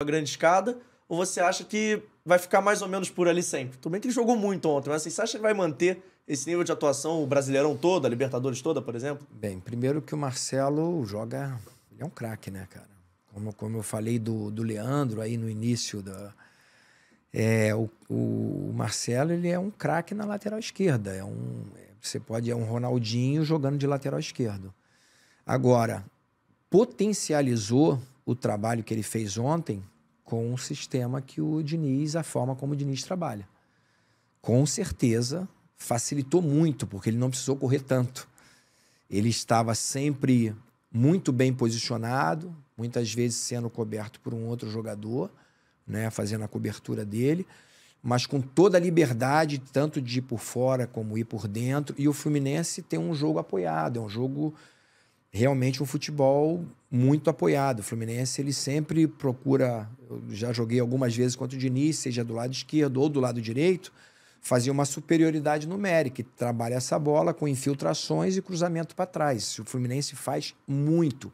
uma grande escada? Ou você acha que vai ficar mais ou menos por ali sempre? Tudo bem que ele jogou muito ontem, mas assim, você acha que vai manter esse nível de atuação, o Brasileirão todo, a Libertadores toda, por exemplo? Bem, primeiro que o Marcelo joga. Ele é um craque, né, cara? Como, como eu falei do, do Leandro aí no início da. É, o, o Marcelo ele é um craque na lateral esquerda. É um, é, você pode é um Ronaldinho jogando de lateral esquerdo. Agora, potencializou o trabalho que ele fez ontem com o sistema que o Diniz, a forma como o Diniz trabalha. Com certeza facilitou muito, porque ele não precisou correr tanto. Ele estava sempre muito bem posicionado, muitas vezes sendo coberto por um outro jogador, né, fazendo a cobertura dele, mas com toda a liberdade, tanto de ir por fora como ir por dentro. E o Fluminense tem um jogo apoiado, é um jogo realmente um futebol muito apoiado. O Fluminense ele sempre procura, eu já joguei algumas vezes contra o Diniz, seja do lado esquerdo ou do lado direito, fazia uma superioridade numérica, trabalha essa bola com infiltrações e cruzamento para trás. O Fluminense faz muito.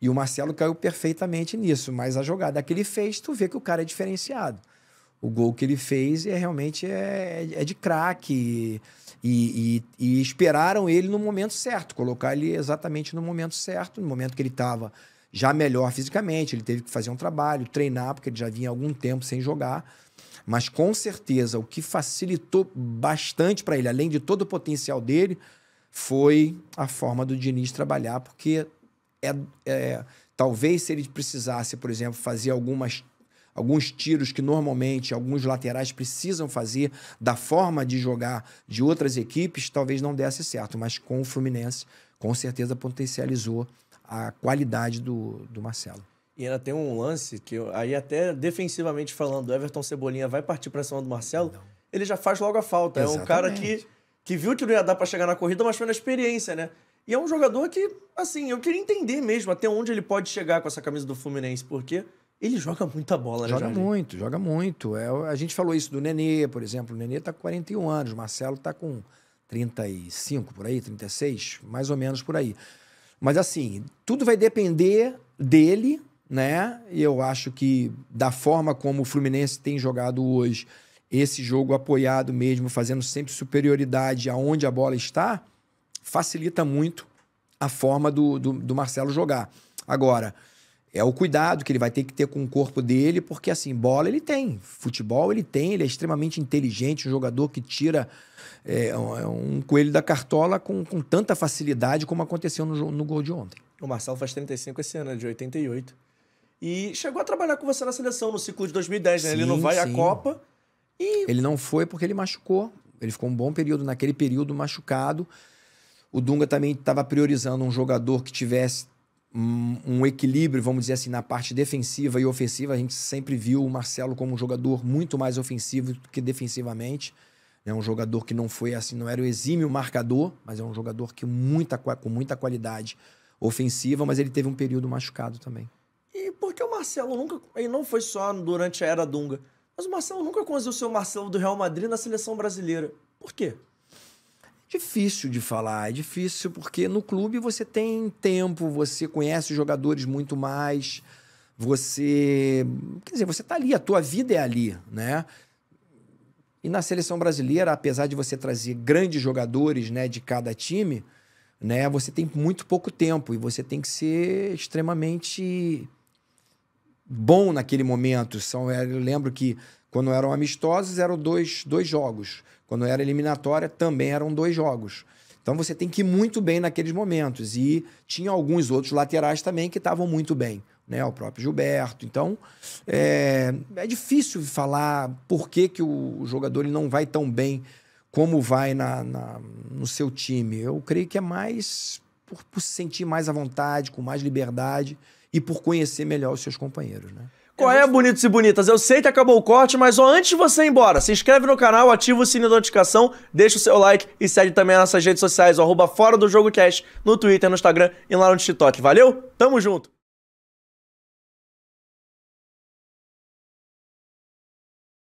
E o Marcelo caiu perfeitamente nisso, mas a jogada que ele fez, tu vê que o cara é diferenciado. O gol que ele fez é realmente é, é de craque. E, e, e, esperaram ele no momento certo, colocar ele exatamente no momento certo, no momento que ele estava já melhor fisicamente, ele teve que fazer um trabalho, treinar, porque ele já vinha algum tempo sem jogar. Mas com certeza o que facilitou bastante para ele, além de todo o potencial dele, foi a forma do Diniz trabalhar, porque é, é talvez se ele precisasse, por exemplo, fazer algumas alguns tiros que normalmente alguns laterais precisam fazer da forma de jogar de outras equipes, talvez não desse certo, mas com o Fluminense, com certeza potencializou a qualidade do, do Marcelo. E ainda tem um lance que, eu, aí até defensivamente falando, o Everton Cebolinha vai partir para cima do Marcelo, não. ele já faz logo a falta. Exatamente. É um cara que, que viu que não ia dar para chegar na corrida, mas foi na experiência, né? E é um jogador que, assim, eu queria entender mesmo até onde ele pode chegar com essa camisa do Fluminense, porque ele joga muita bola, joga né? Joga muito, joga muito. É, a gente falou isso do Nenê, por exemplo. O Nenê está com 41 anos, o Marcelo está com 35 por aí, 36, mais ou menos por aí. Mas assim, tudo vai depender dele, né? E Eu acho que da forma como o Fluminense tem jogado hoje, esse jogo apoiado mesmo, fazendo sempre superioridade aonde a bola está, facilita muito a forma do, do, do Marcelo jogar. Agora, é o cuidado que ele vai ter que ter com o corpo dele, porque assim, bola ele tem, futebol ele tem, ele é extremamente inteligente, um jogador que tira é, um é coelho da cartola com, com tanta facilidade como aconteceu no, no gol de ontem. O Marcelo faz 35 esse ano, né, de 88. E chegou a trabalhar com você na seleção no ciclo de 2010, né? Sim, ele não vai sim. à Copa. E... Ele não foi porque ele machucou. Ele ficou um bom período naquele período machucado. O Dunga também estava priorizando um jogador que tivesse um, equilíbrio, vamos dizer assim, na parte defensiva e ofensiva. A gente sempre viu o Marcelo como um jogador muito mais ofensivo do que defensivamente. É um jogador que não foi assim, não era o exímio marcador, mas é um jogador que muita, com muita qualidade ofensiva, mas ele teve um período machucado também. E por que o Marcelo nunca. Ele não foi só durante a era Dunga, mas o Marcelo nunca conseguiu ser o Marcelo do Real Madrid na seleção brasileira. Por quê? Difícil de falar, é difícil porque no clube você tem tempo, você conhece os jogadores muito mais, você. Quer dizer, você está ali, a tua vida é ali, né? E na seleção brasileira, apesar de você trazer grandes jogadores né, de cada time, né, você tem muito pouco tempo e você tem que ser extremamente bom naquele momento. São, eu lembro que quando eram amistosos, eram dois, dois jogos. Quando era eliminatória, também eram dois jogos. Então você tem que ir muito bem naqueles momentos. E tinha alguns outros laterais também que estavam muito bem, né? O próprio Gilberto. Então é, é difícil falar por que, que o jogador ele não vai tão bem como vai na, na no seu time. Eu creio que é mais por, por se sentir mais à vontade, com mais liberdade e por conhecer melhor os seus companheiros, né? Qual é, é bonitos e bonitas? Eu sei que acabou o corte, mas ó, antes de você ir embora, se inscreve no canal, ativa o sininho da notificação, deixa o seu like e segue também as nossas redes sociais, arroba Fora do Jogo Cast, no Twitter, no Instagram e lá no TikTok. Valeu? Tamo junto!